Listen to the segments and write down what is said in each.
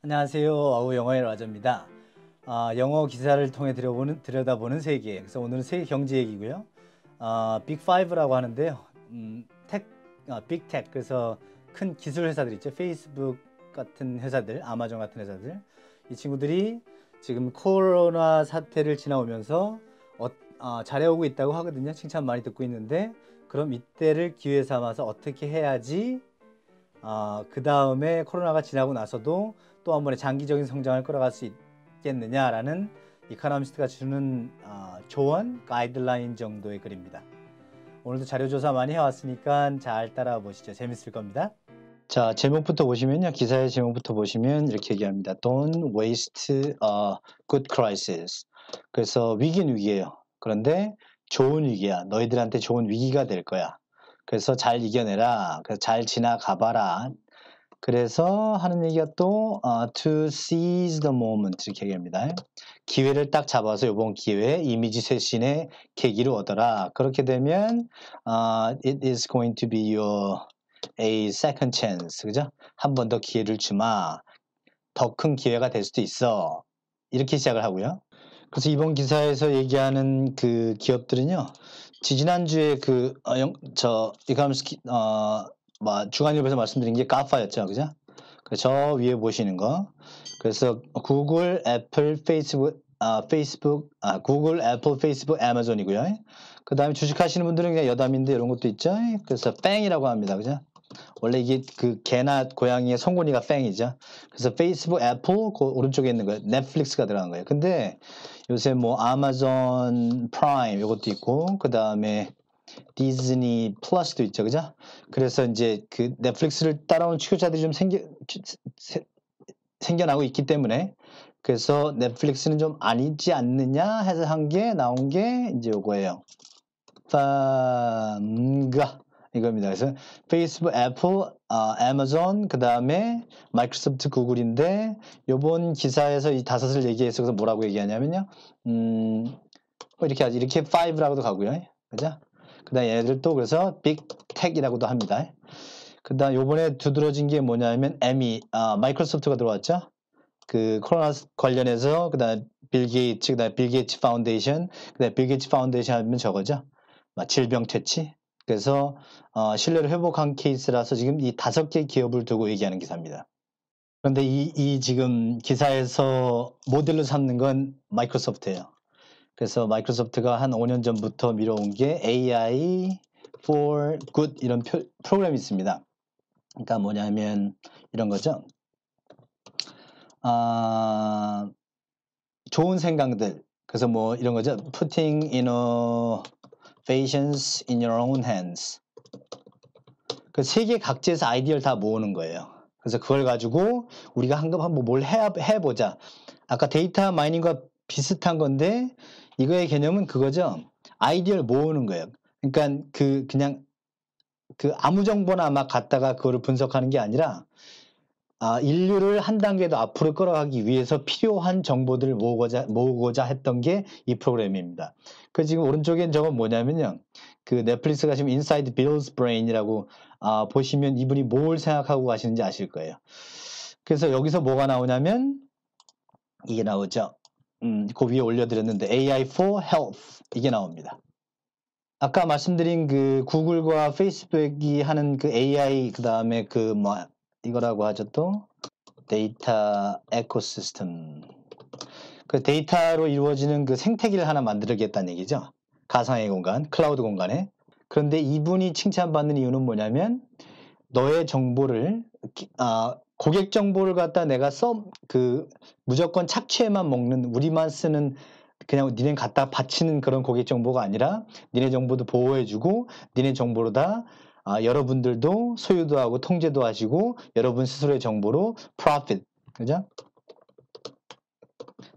안녕하세요. 아우 영어의 라저입니다. 아, 영어 기사를 통해 들여보는, 들여다보는 세계. 그래서 오늘은 세계 경제 얘기고요. 아, 빅 5라고 하는데요. 음, 택, 아, 빅텍. 그래서 큰 기술 회사들 있죠. 페이스북 같은 회사들, 아마존 같은 회사들. 이 친구들이 지금 코로나 사태를 지나오면서 어, 아, 잘해오고 있다고 하거든요. 칭찬 많이 듣고 있는데 그럼 이때를 기회 삼아서 어떻게 해야지 아, 그 다음에 코로나가 지나고 나서도 또한 번의 장기적인 성장을 끌어갈 수 있겠느냐라는 이카노미스트가 주는 어, 조언, 가이드라인 정도의 글입니다. 오늘도 자료조사 많이 해왔으니까 잘 따라 보시죠. 재밌을 겁니다. 자, 제목부터 보시면요. 기사의 제목부터 보시면 이렇게 얘기합니다. Don't waste a good crisis. 그래서 위기는 위기예요. 그런데 좋은 위기야. 너희들한테 좋은 위기가 될 거야. 그래서 잘 이겨내라. 그래서 잘 지나가봐라. 그래서 하는 얘기가 또 uh, to seize the moment 이렇게 얘기합니다. 기회를 딱 잡아서 이번 기회에 이미지 쇄신의 계기를 얻어라. 그렇게 되면 uh, it is going to be your a second chance. 그죠? 한 번 더 기회를 주마. 더 큰 기회가 될 수도 있어. 이렇게 시작을 하고요. 그래서 이번 기사에서 얘기하는 그 기업들은요. 지지난주에 그, 어, 영, 저, 이감스, 어, 중간엽에서 말씀드린 게 가파였죠, 그죠? 그저 위에 보시는 거. 그래서 구글, 애플, 페이스북, 아, 페이스북, 아, 구글, 애플, 페이스북, 아마존이고요. 그 다음에 주식하시는 분들은 그냥 여담인데 이런 것도 있죠. 그래서 뺑이라고 합니다. 그죠? 원래 이게 그 개나 고양이의 송곳니가 뺑이죠. 그래서 페이스북, 애플, 그 오른쪽에 있는 거예요. 넷플릭스가 들어간 거예요. 근데 요새 뭐 아마존 프라임 이것도 있고, 그 다음에 디즈니 플러스도 있죠, 그죠? 그래서 이제 그 넷플릭스를 따라온 취급자들이 좀 생겨 생겨나고 있기 때문에 그래서 넷플릭스는 좀 아니지 않느냐 해서 한 게 나온 게 이제 요거예요. 빰가 이겁니다. 그래서 페이스북, 애플, 어, 애마존, 그 다음에 마이크로소프트, 구글인데 요번 기사에서 이 다섯을 얘기해서 뭐라고 얘기하냐면요. 음, 뭐 이렇게 하지. 이렇게 5라고도 가고요. 그죠? 그 다음에 얘들도 그래서 빅텍이라고도 합니다. 그 다음 요번에 두드러진 게 뭐냐면 애미, 아, 마이크로소프트가 들어왔죠. 그 코로나 관련해서 그 다음 빌 게이츠, 그 다음 빌 게이츠 파운데이션, 그 다음 빌 게이츠 파운데이션 하면 저거죠. 질병 퇴치. 그래서 어, 신뢰를 회복한 케이스라서 지금 이 다섯 개 기업을 두고 얘기하는 기사입니다. 그런데 이, 이 지금 기사에서 모델로 삼는 건 마이크로소프트예요. 그래서 마이크로소프트가 한 5년 전부터 밀어온 게 AI for good 이런 표, 프로그램이 있습니다. 그러니까 뭐냐면 이런 거죠. 아, 좋은 생각들. 그래서 뭐 이런 거죠. Putting innovations in your own hands. 그 세계 각지에서 아이디어를 다 모으는 거예요. 그래서 그걸 가지고 우리가 한번 뭐 뭘 해, 해보자. 아까 데이터 마이닝과 비슷한 건데 이거의 개념은 그거죠. 아이디어를 모으는 거예요. 그러니까 그 그냥 그 아무 정보나 막 갖다가 그거를 분석하는 게 아니라 아, 인류를 한 단계 더 앞으로 끌어가기 위해서 필요한 정보들을 모으고자, 모으고자 했던 게 이 프로그램입니다. 그 지금 오른쪽엔 저건 뭐냐면요. 그 넷플릭스가 지금 인사이드 빌스 브레인이라고 아, 보시면 이분이 뭘 생각하고 가시는지 아실 거예요. 그래서 여기서 뭐가 나오냐면 이게 나오죠. 음, 그 위에 올려드렸는데 a i for Health 이게 나옵니다. 아까 말씀드린 그 구글과 페이스북이 하는 그 AI 그 다음에 그 뭐 이거라고 하죠 또 데이터 에코시스템 그 데이터로 이루어지는 그 생태계를 하나 만들겠다는 얘기죠. 가상의 공간, 클라우드 공간에. 그런데 이분이 칭찬받는 이유는 뭐냐면 너의 정보를 아, 고객 정보를 갖다 내가 써 그 무조건 착취에만 먹는 우리만 쓰는 그냥 니네 갖다 바치는 그런 고객 정보가 아니라 니네 정보도 보호해주고 니네 정보로 다 아, 여러분들도 소유도 하고 통제도 하시고 여러분 스스로의 정보로 profit 그죠?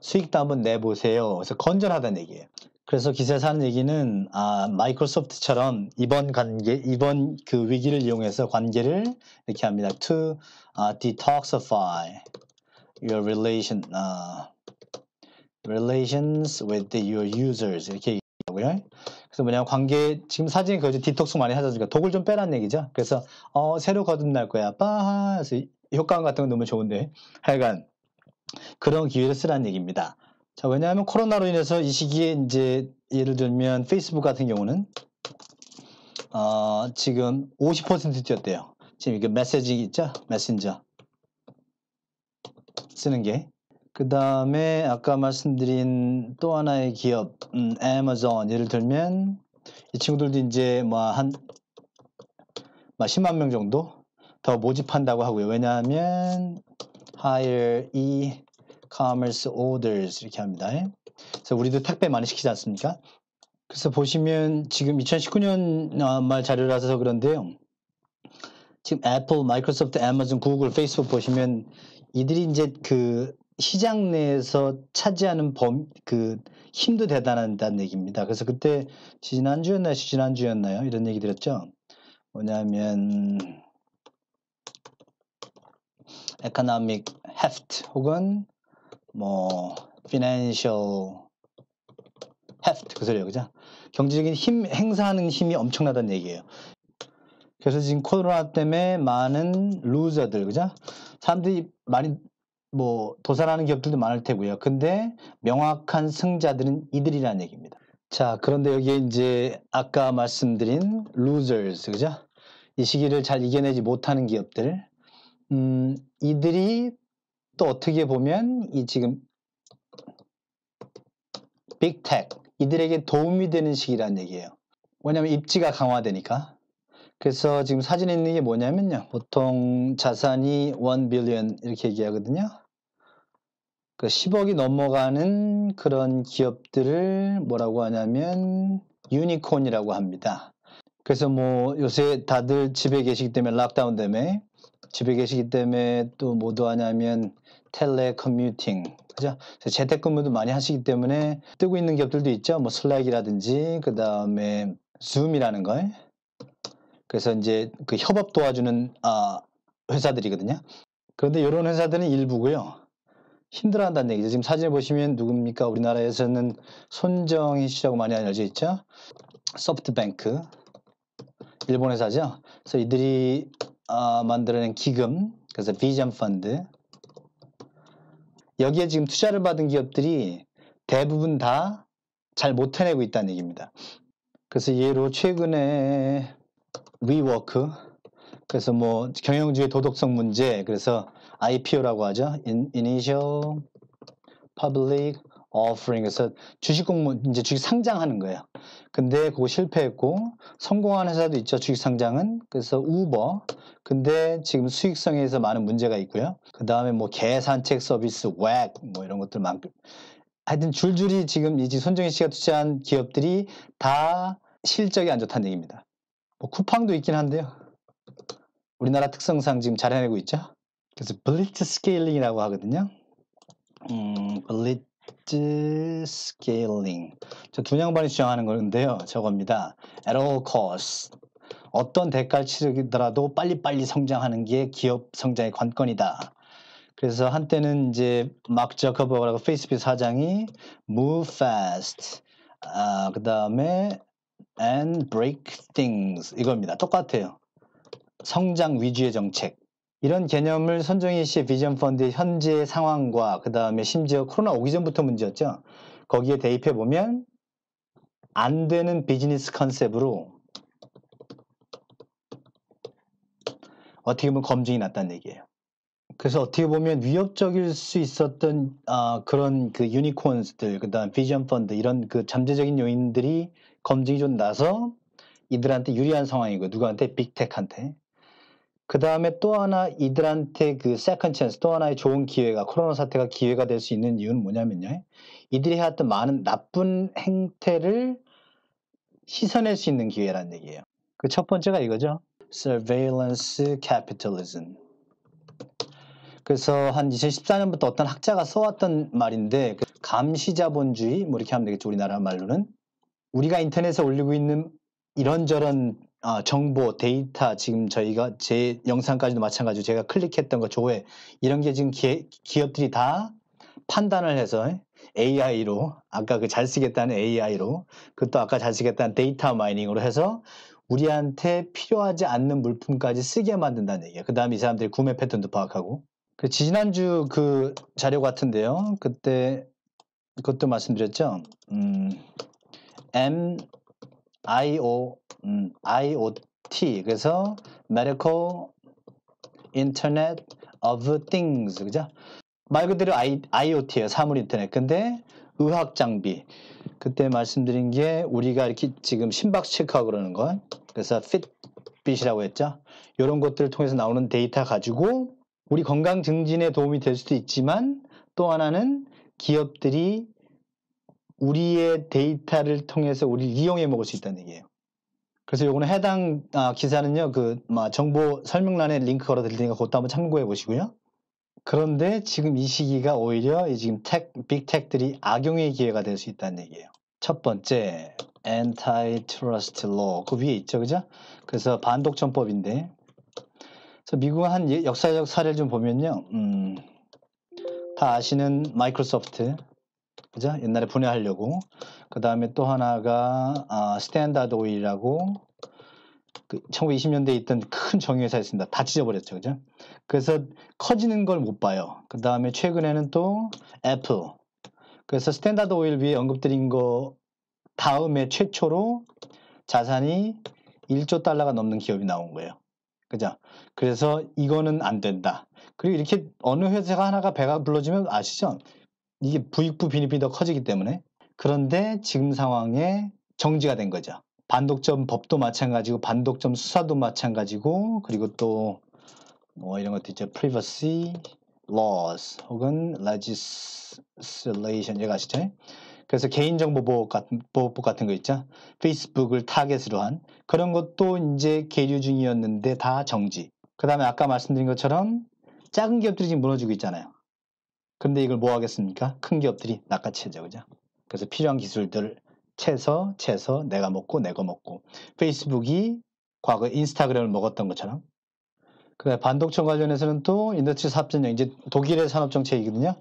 수익도 한번 내보세요. 그래서 건전하다는 얘기예요. 그래서 기사에서 는 얘기는 아, 마이크로소프트처럼 이번 관계 이번 그 위기를 이용해서 관계를 이렇게 합니다. To uh, detoxify your relation uh, relations with the, your users 이렇게 얘기하고요. 그래서 뭐냐 면 관계 지금 사진이 거기 디톡스 많이 하셨으니까 독을 좀 빼라는 얘기죠. 그래서 어, 새로 거듭날 거야. 빠 그래서 효과음 같은 건 너무 좋은데 하여간 그런 기회를 쓰라는 얘기입니다. 자, 왜냐하면 코로나로 인해서 이 시기에 이제 예를 들면 페이스북 같은 경우는 어, 지금 50% 뛰었대요. 지금 이게 메시지 있죠? 메신저. 쓰는 게. 그 다음에 아까 말씀드린 또 하나의 기업, 음, 애마존. 예를 들면 이 친구들도 이제 뭐 한, 10만 뭐 명 정도 더 모집한다고 하고요. 왜냐하면 hire E commerce orders 이렇게 합니다. 그래서 우리도 택배 많이 시키지 않습니까? 그래서 보시면 지금 2019년 어, 말 자료라서 그런데요. 지금 애플, 마이크로소프트, 애마존, 구글, 페이스북 보시면 이들이 이제 그 시장 내에서 차지하는 범, 그 힘도 대단한다는 얘기입니다. 그래서 그때 지난주였나요? 지난주였나요? 이런 얘기 드렸죠. 뭐냐면, economic heft 혹은 뭐 financial heft 그 소리예요, 그죠? 경제적인 힘 행사하는 힘이 엄청나다는 얘기예요. 그래서 지금 코로나 때문에 많은 루저들, 그죠? 사람들이 많이 뭐 도산하는 기업들도 많을 테고요. 근데 명확한 승자들은 이들이라는 얘기입니다. 자, 그런데 여기에 이제 아까 말씀드린 losers, 그죠? 이 시기를 잘 이겨내지 못하는 기업들, 음, 이들이 또 어떻게 보면 이 지금 빅텍 이들에게 도움이 되는 시기란 얘기예요. 왜냐하면 입지가 강화되니까. 그래서 지금 사진에 있는 게 뭐냐면요. 보통 자산이 1 billion 이렇게 얘기하거든요. 그 10억이 넘어가는 그런 기업들을 뭐라고 하냐면 유니콘이라고 합니다. 그래서 뭐 요새 다들 집에 계시기 때문에 락다운 때문에 집에 계시기 때문에 또 뭐도 하냐면 텔레커뮤팅 그죠? 재택근무도 많이 하시기 때문에 뜨고 있는 기업들도 있죠. 뭐 슬랙이라든지 그 다음에 줌이라는 걸 그래서 이제 그 협업 도와주는 아, 회사들이거든요. 그런데 이런 회사들은 일부고요. 힘들어한다는 얘기죠. 지금 사진을 보시면 누굽니까? 우리나라에서는 손정희 씨라고 많이 알려져 있죠. 소프트뱅크 일본 회사죠. 그래서 이들이 아, 만들어낸 기금, 그래서 비전 펀드, 여기에 지금 투자를 받은 기업들이 대부분 다 잘 못 해내고 있다는 얘기입니다. 그래서 예로 최근에 위워크 그래서 뭐 경영주의 도덕성 문제 그래서 IPO라고 하죠. In, Initial Public offering에서 주식 공모 이제 주식 상장하는 거예요. 근데 그거 실패했고 성공한 회사도 있죠. 주식 상장은 그래서 우버. 근데 지금 수익성에서 많은 문제가 있고요. 그 다음에 뭐 계산책 서비스, 웩뭐 이런 것들 많고 하여튼 줄줄이 지금 이지 손정희 씨가 투자한 기업들이 다 실적이 안 좋다는 얘기입니다. 뭐 쿠팡도 있긴 한데요. 우리나라 특성상 지금 잘 해내고 있죠. 그래서 블리츠 스케일링이라고 하거든요. 음, 블리츠 스케일링. 저 둔양반이 주장하는 건데요. 저겁니다. At all costs. 어떤 대가를 치르더라도 빨리빨리 성장하는 게 기업 성장의 관건이다. 그래서 한때는 이제 막저커버라고 페이스북 사장이 move fast, 아, 그 다음에 and break things 이겁니다. 똑같아요. 성장 위주의 정책. 이런 개념을 손정희 씨의 비전 펀드 의 현재 상황과 그 다음에 심지어 코로나 오기 전부터 문제였죠. 거기에 대입해 보면 안 되는 비즈니스 컨셉으로 어떻게 보면 검증이 났다는 얘기예요. 그래서 어떻게 보면 위협적일 수 있었던 아, 그런 그 유니콘스들, 그다음 비전 펀드 이런 그 잠재적인 요인들이 검증이 좀 나서 이들한테 유리한 상황이고 누구한테 빅텍한테 그 다음에 또 하나 이들한테 그 세컨 찬스 또 하나의 좋은 기회가 코로나 사태가 기회가 될 수 있는 이유는 뭐냐면요. 이들이 해왔던 많은 나쁜 행태를 씻어낼 수 있는 기회라는 얘기예요. 그 첫 번째가 이거죠. Surveillance Capitalism. 그래서 한 2014년부터 어떤 학자가 써왔던 말인데 그 감시자본주의 뭐 이렇게 하면 되겠죠 우리나라 말로는 우리가 인터넷에 올리고 있는 이런저런 아, 정보, 데이터, 지금 저희가 제 영상까지도 마찬가지로 제가 클릭했던 것, 조회, 이런 게 지금 기, 기업들이 다 판단을 해서 AI로, 아까 그 잘 쓰겠다는 AI로, 그것도 아까 잘 쓰겠다는 데이터 마이닝으로 해서 우리한테 필요하지 않는 물품까지 쓰게 만든다는 얘기예요. 그 다음에 이 사람들이 구매 패턴도 파악하고. 그 지난주 그 자료 같은데요. 그때 그것도 말씀드렸죠. 음, M IO, 음, IoT. 그래서 medical internet of things. 그죠? 말 그대로 I, o t 예요 사물 인터넷. 근데 의학 장비. 그때 말씀드린 게 우리가 이렇게 지금 심박 체크하고 그러는 건 그래서 fitbit이라고 했죠. 이런 것들을 통해서 나오는 데이터 가지고 우리 건강 증진에 도움이 될 수도 있지만 또 하나는 기업들이 우리의 데이터를 통해서 우리를 이용해 먹을 수 있다는 얘기예요. 그래서 요거는 해당 아, 기사는요 그 아, 정보 설명란에 링크 걸어 드릴 테니까 그것도 한번 참고해 보시고요. 그런데 지금 이 시기가 오히려 지금 택, 빅텍들이 악용의 기회가 될 수 있다는 얘기예요. 첫 번째, antitrust law. 그 위에 있죠, 그죠? 그래서 반독점법인데. 그래서 미국 한 예, 역사적 사례를 좀 보면요. 음, 다 아시는 마이크로소프트, 그죠? 옛날에 분해하려고. 그 다음에 또 하나가 아, 스탠다드 오일이라고 그 1920년대에 있던 큰 정유회사였습니다. 다 찢어버렸죠. 그죠? 그래서 커지는 걸 못 봐요. 그 다음에 최근에는 또 애플. 그래서 스탠다드 오일 위에 언급드린 거 다음에 최초로 자산이 1조 달러가 넘는 기업이 나온 거예요. 그죠? 그래서 이거는 안 된다. 그리고 이렇게 어느 회사가 하나가 배가 불러지면 아시죠? 이게 부익부 빈익빈이 더 커지기 때문에 그런데 지금 상황에 정지가 된 거죠. 반독점 법도 마찬가지고 반독점 수사도 마찬가지고 그리고 또 뭐 이런 것도 있죠. privacy laws 혹은 legislation 얘가 아시죠? 그래서 개인정보 보호법 같은 거 있죠. 페이스북을 타겟으로 한 그런 것도 이제 계류 중이었는데 다 정지. 그 다음에 아까 말씀드린 것처럼 작은 기업들이 지금 무너지고 있잖아요. 근데 이걸 뭐 하겠습니까? 큰 기업들이 낚아채죠. 그죠? 그래서 필요한 기술들 채서 채서 내가 먹고 내가 먹고 페이스북이 과거 인스타그램을 먹었던 것처럼 그다 반도청 관련해서는 또 인더스트리 사업전형 이제 독일의 산업 정책이거든요.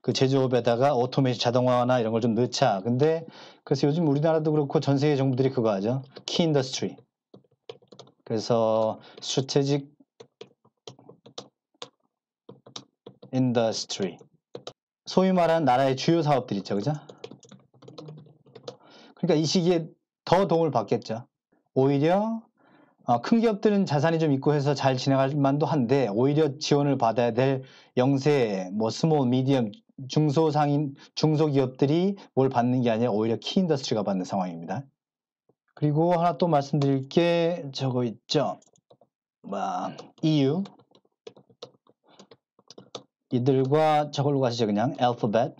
그 제조업에다가 오토메이션 자동화나 이런 걸 좀 넣자. 근데 그래서 요즘 우리나라도 그렇고 전 세계 정부들이 그거 하죠. 키 인더스트리. 그래서 strategic 소위 말하는 나라의 주요 사업들 있죠. 그죠? 그러니까 이 시기에 더 도움을 받겠죠. 오히려 어, 큰 기업들은 자산이 좀 있고 해서 잘 진행할 만도 한데 오히려 지원을 받아야 될 영세, 뭐 스몰, 미디엄, 중소상인, 중소기업들이 뭘 받는 게 아니라 오히려 키 인더스트리가 받는 상황입니다. 그리고 하나 또 말씀드릴 게 저거 있죠. 뭐, EU 이들과 저걸로 가시죠 그냥 알파벳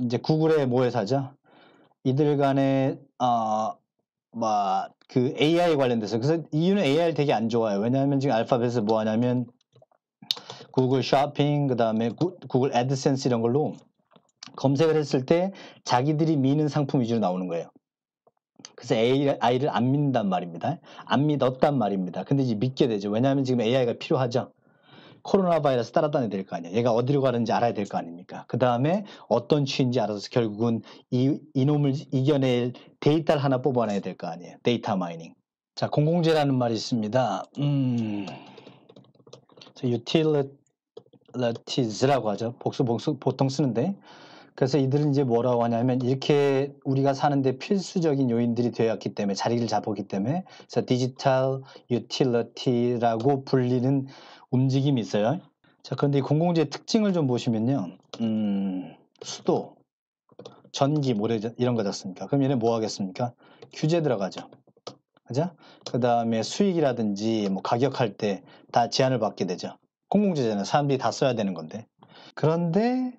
이제 구글의 모회사죠 이들 간에 어, 막그 AI 관련돼서 그래서 이유는 AI를 되게 안좋아요 왜냐하면 지금 알파벳에뭐 하냐면 구글 쇼핑 그 다음에 구글 애드센스 이런 걸로 검색을 했을 때 자기들이 미는 상품 위주로 나오는 거예요 그래서 AI를 안 믿는단 말입니다 안 믿었단 말입니다 근데 이제 믿게 되죠 왜냐하면 지금 AI가 필요하죠 코로나 바이러스 따라다녀야 될 거 아니에요. 얘가 어디로 가는지 알아야 될 거 아닙니까? 그 다음에 어떤 취인지 알아서 결국은 이, 이놈을 이겨낼 데이터를 하나 뽑아내야 될 거 아니에요. 데이터 마이닝. 자, 공공재라는 말이 있습니다. 음, utilities라고 하죠. 복수, 복수, 보통 쓰는데. 그래서 이들은 이제 뭐라고 하냐면 이렇게 우리가 사는데 필수적인 요인들이 되었기 때문에 자리를 잡았기 때문에 그래서 디지털 유틸러티라고 불리는 움직임이 있어요. 자, 그런데 이공공재의 특징을 좀 보시면요. 음, 수도, 전기, 모래 이런 거지 습니까 그럼 얘네 뭐 하겠습니까? 규제 들어가죠. 그죠? 그 다음에 수익이라든지 뭐 가격할 때 다 제한을 받게 되죠. 공공재잖아요. 사람들이 다 써야 되는 건데. 그런데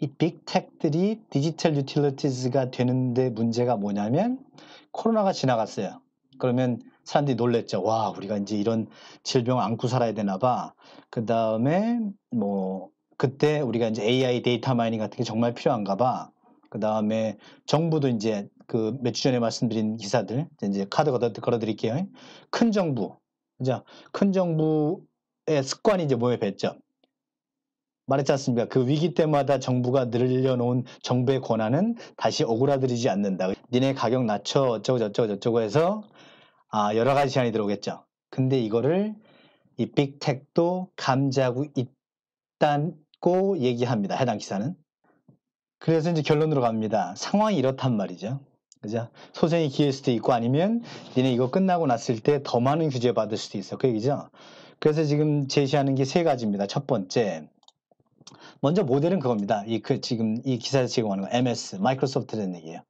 이 빅텍들이 디지털 유틸리티즈가 되는데 문제가 뭐냐면 코로나가 지나갔어요. 그러면 사람들이 놀랬죠. 와, 우리가 이제 이런 질병 안고 살아야 되나 봐. 그 다음에 뭐 그때 우리가 이제 AI 데이터 마이닝 같은 게 정말 필요한가 봐. 그 다음에 정부도 이제 그 몇 주 전에 말씀드린 기사들 이제 카드 걸어, 걸어드릴게요. 큰 정부, 그죠? 큰 정부의 습관이 이제 몸에 뱄죠. 말했지 않습니까? 그 위기 때마다 정부가 늘려놓은 정부의 권한은 다시 억울라들이지 않는다. 니네 가격 낮춰 어쩌고 저쩌고 저쩌고 해서 아, 여러 가지 제안이 들어오겠죠. 근데 이거를 이 빅텍도 감지하고 있다고 얘기합니다. 해당 기사는. 그래서 이제 결론으로 갑니다. 상황이 이렇단 말이죠. 그죠? 소생이 기일 수도 있고 아니면 니네 이거 끝나고 났을 때 더 많은 규제 받을 수도 있어. 그 얘기죠. 그래서 지금 제시하는 게 세 가지입니다. 첫 번째. 먼저 모델은 그겁니다. 이 그 지금 이 기사에서 제공하는 거 MS 마이크로소프트라는 얘기예요.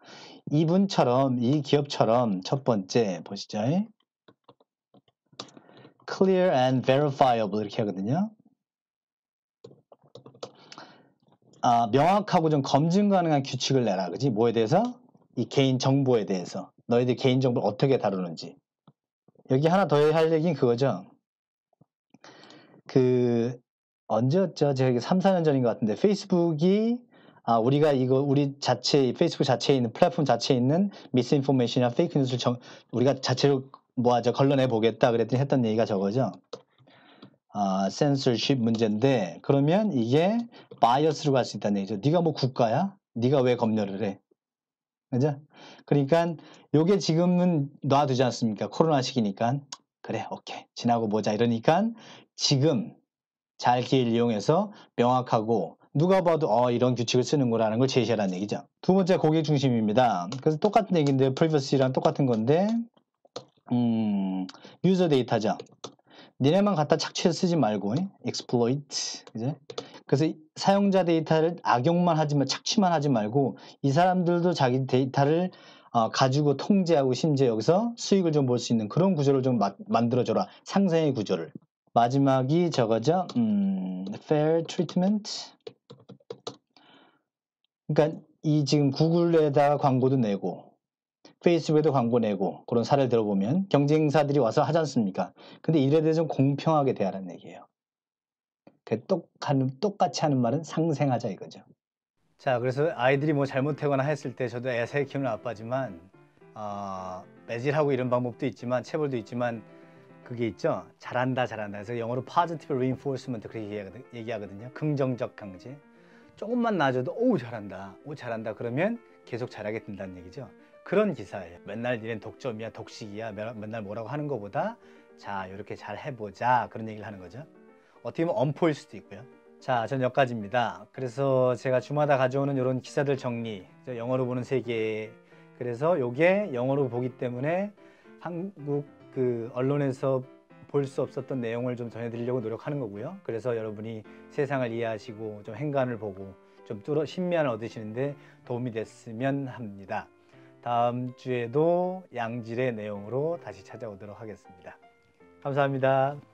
이분처럼 이 기업처럼 첫 번째 보시죠. clear and verifiable 이렇게 하거든요. 아, 명확하고 좀 검증 가능한 규칙을 내라. 그지? 뭐에 대해서? 이 개인 정보에 대해서. 너희들 개인 정보를 어떻게 다루는지. 여기 하나 더할 얘기는 그거죠. 그 언제였죠? 제가 3, 4년 전인 것 같은데 페이스북이 아, 우리가 이거 우리 자체 페이스북 자체에 있는 플랫폼 자체에 있는 미스인포메이션이나 페이크 뉴스를 정, 우리가 자체로 뭐하죠 걸러내 보겠다 그랬더니 했던 얘기가 저거죠. 아, 센서십 문제인데 그러면 이게 바이어스로 갈 수 있다는 얘기죠. 네가 뭐 국가야? 네가 왜 검열을 해? 그죠? 그러니까 요게 지금은 놔두지 않습니까? 코로나 시기니까 그래 오케이 지나고 보자 이러니까 지금 잘 기회를 이용해서 명확하고 누가 봐도 어 이런 규칙을 쓰는거라는 걸 제시하라는 얘기죠. 두 번째 고객 중심입니다. 그래서 똑같은 얘기인데 privacy랑 똑같은 건데 음 유저 데이터죠. 니네만 갖다 착취해서 쓰지 말고 exploit 이제 그래서 사용자 데이터를 악용만 하지만 착취만 하지 말고 이 사람들도 자기 데이터를 어, 가지고 통제하고 심지어 여기서 수익을 좀 볼 수 있는 그런 구조를 좀 마, 만들어줘라 상생의 구조를 마지막이 저거죠 음, fair treatment 그러니까 이 지금 구글에다 광고도 내고 페이스북에도 광고 내고 그런 사례를 들어보면 경쟁사들이 와서 하지 않습니까? 근데 이래 대해서 공평하게 대하라는 얘기예요. 그 똑같은, 똑같이 하는 말은 상생하자 이거죠. 자, 그래서 아이들이 뭐 잘못하거나 했을 때 저도 애새 키우는 아빠지만 어, 매질하고 이런 방법도 있지만 체벌도 있지만 그게 있죠. 잘한다, 잘한다. 그래서 영어로 positive reinforcement 그렇게 얘기하거든요. 긍정적 강제. 조금만 나아져도 오 잘한다 오 잘한다 그러면 계속 잘하게 된다는 얘기죠 그런 기사예요 맨날 니는 독점이야 독식이야 맨날 뭐라고 하는 것보다 자 이렇게 잘 해보자 그런 얘기를 하는 거죠 어떻게 보면 엄포일 수도 있고요 자, 전 여기까지입니다. 그래서 제가 주마다 가져오는 이런 기사들 정리, 영어로 보는 세계. 그래서 요게 영어로 보기 때문에 한국 그 언론에서 볼수 없었던 내용을 좀 전해드리려고 노력하는 거고요. 그래서 여러분이 세상을 이해하시고 좀 행간을 보고 좀 뚫어 신면을 얻으시는데 도움이 됐으면 합니다. 다음 주에도 양질의 내용으로 다시 찾아오도록 하겠습니다. 감사합니다.